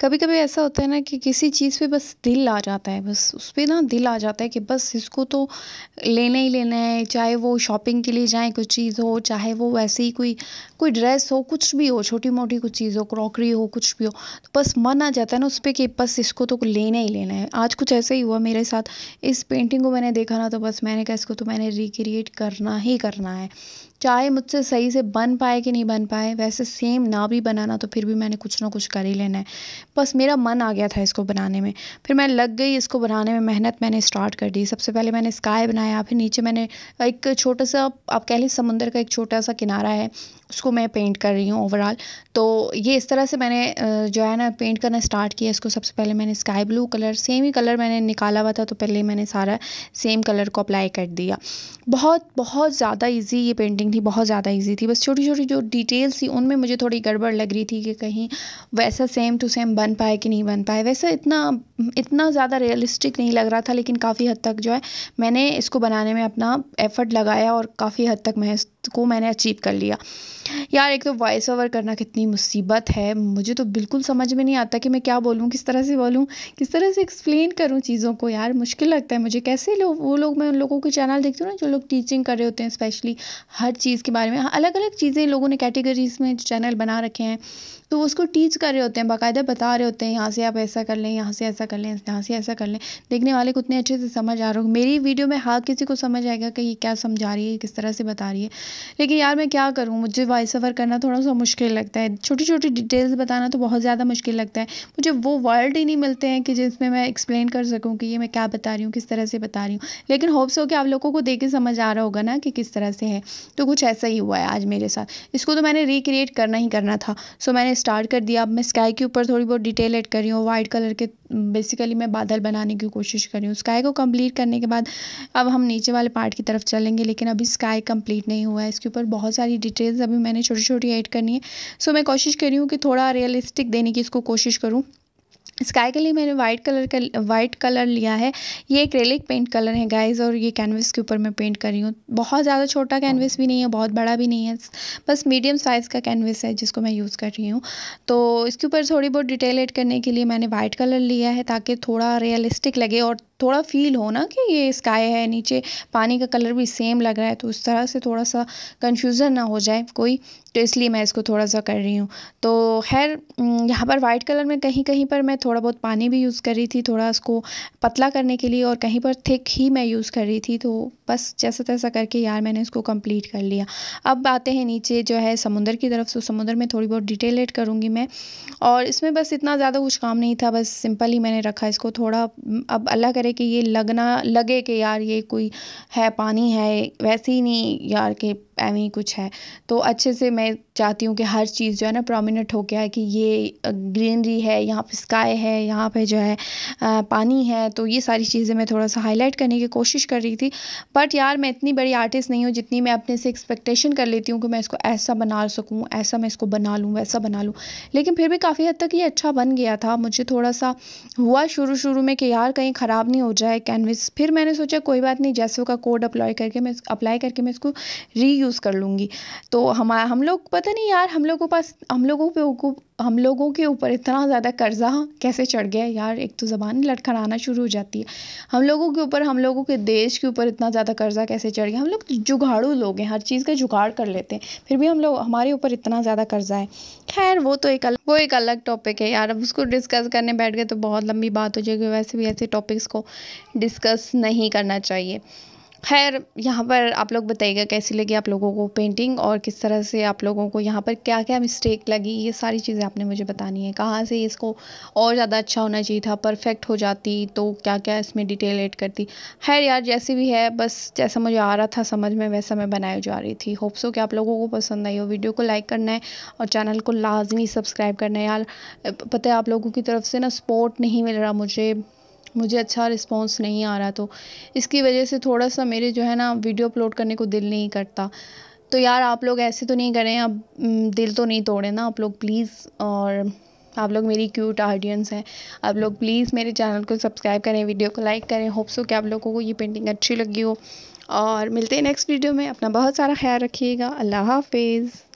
कभी कभी ऐसा होता है ना कि किसी चीज़ पे बस दिल आ जाता है बस उस पर ना दिल आ जाता है कि बस इसको तो लेना ही लेना है चाहे वो शॉपिंग के लिए जाए कुछ चीज़ हो चाहे वो वैसे ही कोई कोई ड्रेस हो कुछ भी हो छोटी मोटी कुछ चीज़ हो क्रॉकरी हो कुछ भी हो तो बस मन आ जाता है ना उस पर कि बस इसको तो लेना ही लेना है आज कुछ ऐसा ही हुआ मेरे साथ इस पेंटिंग को मैंने देखा ना तो बस मैंने कहा इसको तो मैंने रिक्रिएट करना ही करना है चाहे मुझसे सही से बन पाए कि नहीं बन पाए वैसे सेम ना भी बनाना तो फिर भी मैंने कुछ ना कुछ कर ही लेना है बस मेरा मन आ गया था इसको बनाने में फिर मैं लग गई इसको बनाने में मेहनत मैंने स्टार्ट कर दी सबसे पहले मैंने स्काई बनाया फिर नीचे मैंने एक छोटा सा आप कह लें समुंदर का एक छोटा सा किनारा है उसको मैं पेंट कर रही हूँ ओवरऑल तो ये इस तरह से मैंने जो है ना पेंट करना स्टार्ट किया इसको सबसे पहले मैंने स्काई ब्लू कलर सेम ही कलर मैंने निकाला हुआ था तो पहले मैंने सारा सेम कलर को अप्लाई कर दिया बहुत बहुत ज़्यादा ईजी ये पेंटिंग पेंटिंग थी बहुत ज़्यादा ईजी थी बस छोटी छोटी जो डिटेल्स थी उनमें मुझे थोड़ी गड़बड़ लग रही थी कि कहीं वैसा सेम टू सेम बन पाए कि नहीं बन पाए वैसे इतना इतना ज़्यादा रियलिस्टिक नहीं लग रहा था लेकिन काफ़ी हद तक जो है मैंने इसको बनाने में अपना एफर्ट लगाया और काफ़ी हद तक मैं को मैंने अचीव कर लिया यार एक तो वॉइस ओवर करना कितनी मुसीबत है मुझे तो बिल्कुल समझ में नहीं आता कि मैं क्या बोलूँ किस तरह से बोलूँ किस तरह से एक्सप्लेन करूँ चीज़ों को यार मुश्किल लगता है मुझे कैसे लोग वो लोग मैं उन लोगों के चैनल देखती हूँ ना जो लोग टीचिंग कर रहे होते हैं स्पेशली हर चीज़ के बारे में हाँ, अलग अलग चीज़ें लोगों ने कैटेगरीज में चैनल बना रखे हैं तो उसको टीच कर रहे होते हैं बाकायदा बता रहे होते हैं यहाँ से आप ऐसा कर लें यहाँ से ऐसा कर लें यहाँ से ऐसा कर लें देखने वाले को उतने अच्छे से समझ आ रहा हो मेरी वीडियो में हाँ किसी को समझ आएगा कि ये क्या समझा रही है किस तरह से बता रही है लेकिन यार मैं क्या करूँ मुझे वॉइस ओवर करना थोड़ा सा मुश्किल लगता है छोटी छोटी डिटेल्स बताना तो बहुत ज़्यादा मुश्किल लगता है मुझे वो वर्ड ही नहीं मिलते हैं कि जिसमें मैं एक्सप्लेन कर सकूँ कि ये मैं क्या बता रही हूँ किस तरह से बता रही हूँ लेकिन होप्स हो कि आप लोगों को देख के समझ आ रहा होगा ना कि किस तरह से है तो कुछ ऐसा ही हुआ है आज मेरे साथ इसको तो मैंने रिक्रिएट करना ही करना था सो मैंने स्टार्ट कर दिया अब मैं स्काई के ऊपर थोड़ी बहुत डिटेल एड कर रही हूँ वाइट कलर के बेसिकली मैं बादल बनाने की कोशिश कर रही हूँ स्काई को कम्प्लीट करने के बाद अब हम नीचे वाले पार्ट की तरफ चलेंगे लेकिन अभी स्काई कम्प्लीट नहीं हुआ हुआ है इसके ऊपर बहुत सारी डिटेल्स अभी मैंने छोटी छोटी ऐड करनी है सो मैं कोशिश कर रही हूँ कि थोड़ा रियलिस्टिक देने की इसको कोशिश करूँ स्काई के लिए मैंने वाइट कलर का वाइट कलर लिया है ये एक रेलिक पेंट कलर है गाइस और ये कैनवस के ऊपर मैं पेंट कर रही हूँ बहुत ज़्यादा छोटा कैनवस भी नहीं है बहुत बड़ा भी नहीं है बस मीडियम साइज़ का कैनवस है जिसको मैं यूज़ कर रही हूँ तो इसके ऊपर थोड़ी बहुत डिटेल एड करने के लिए मैंने वाइट कलर लिया है ताकि थोड़ा रियलिस्टिक लगे और थोड़ा फील हो ना कि ये स्काई है नीचे पानी का कलर भी सेम लग रहा है तो उस तरह से थोड़ा सा कन्फ्यूज़न ना हो जाए कोई तो इसलिए मैं इसको थोड़ा सा कर रही हूँ तो खैर यहाँ पर वाइट कलर में कहीं कहीं पर मैं थोड़ा बहुत पानी भी यूज़ कर रही थी थोड़ा इसको पतला करने के लिए और कहीं पर थिक ही मैं यूज़ कर रही थी तो बस जैसा तैसा करके यार मैंने इसको कंप्लीट कर लिया अब आते हैं नीचे जो है समुंदर की तरफ से तो समुंदर में थोड़ी बहुत डिटेल एड करूँगी मैं और इसमें बस इतना ज़्यादा कुछ काम नहीं था बस सिंपल ही मैंने रखा इसको थोड़ा अब अल्लाह करे दूसरे कि ये लगना लगे कि यार ये कोई है पानी है वैसे ही नहीं यार के ऐवें ही कुछ है तो अच्छे से मैं चाहती हूँ कि हर चीज़ जो है ना प्रोमिनेंट हो गया है कि ये ग्रीनरी है यहाँ पे स्काई है यहाँ पे जो है पानी है तो ये सारी चीज़ें मैं थोड़ा सा हाईलाइट करने की कोशिश कर रही थी बट यार मैं इतनी बड़ी आर्टिस्ट नहीं हूँ जितनी मैं अपने से एक्सपेक्टेशन कर लेती हूँ कि मैं इसको ऐसा बना सकूँ ऐसा मैं इसको बना लूँ वैसा बना लूँ लेकिन फिर भी काफ़ी हद तक ये अच्छा बन गया था मुझे थोड़ा सा हुआ शुरू शुरू में कि यार कहीं ख़राब नहीं हो जाए कैनवस फिर मैंने सोचा कोई बात नहीं जैसो का कोड अप्लाई करके मैं अप्लाई करके मैं इसको री यूज़ कर लूँगी तो हमारा हम लोग पता नहीं यार हम लोगों पास हम लोगों पे हम लोगों के ऊपर इतना ज़्यादा कर्ज़ा कैसे चढ़ गया यार एक तो ज़बान लड़खड़ाना शुरू हो जाती है हम लोगों के ऊपर हम लोगों के देश के ऊपर इतना ज़्यादा कर्ज़ा कैसे चढ़ गया हम लोग तो जुगाड़ू लोग हैं हर चीज़ का जुगाड़ कर लेते हैं फिर भी हम लोग हमारे ऊपर इतना ज़्यादा कर्ज़ा है खैर वो तो एक अलग वो एक अलग टॉपिक है यार अब उसको डिस्कस करने बैठ गए तो बहुत लंबी बात हो जाएगी वैसे भी ऐसे टॉपिक्स को डिस्कस नहीं करना चाहिए खैर यहाँ पर आप लोग बताइएगा कैसी लगी आप लोगों को पेंटिंग और किस तरह से आप लोगों को यहाँ पर क्या क्या मिस्टेक लगी ये सारी चीज़ें आपने मुझे बतानी है कहाँ से इसको और ज़्यादा अच्छा होना चाहिए था परफेक्ट हो जाती तो क्या क्या इसमें डिटेल एड करती खैर यार जैसी भी है बस जैसा मुझे आ रहा था समझ में वैसा मैं बनाई जा रही थी होप्सो कि आप लोगों को पसंद आई हो वीडियो को लाइक करना है और चैनल को लाजमी सब्सक्राइब करना है यार पता है आप लोगों की तरफ से ना सपोर्ट नहीं मिल रहा मुझे मुझे अच्छा रिस्पॉन्स नहीं आ रहा तो इसकी वजह से थोड़ा सा मेरे जो है ना वीडियो अपलोड करने को दिल नहीं करता तो यार आप लोग ऐसे तो नहीं करें अब दिल तो नहीं तोड़ें ना आप लोग प्लीज़ और आप लोग मेरी क्यूट ऑडियंस हैं आप लोग प्लीज़ मेरे चैनल को सब्सक्राइब करें वीडियो को लाइक करें होप्स हो कि आप लोगों को ये पेंटिंग अच्छी लगी हो और मिलते हैं नेक्स्ट वीडियो में अपना बहुत सारा ख्याल रखिएगा अल्लाह हाफिज़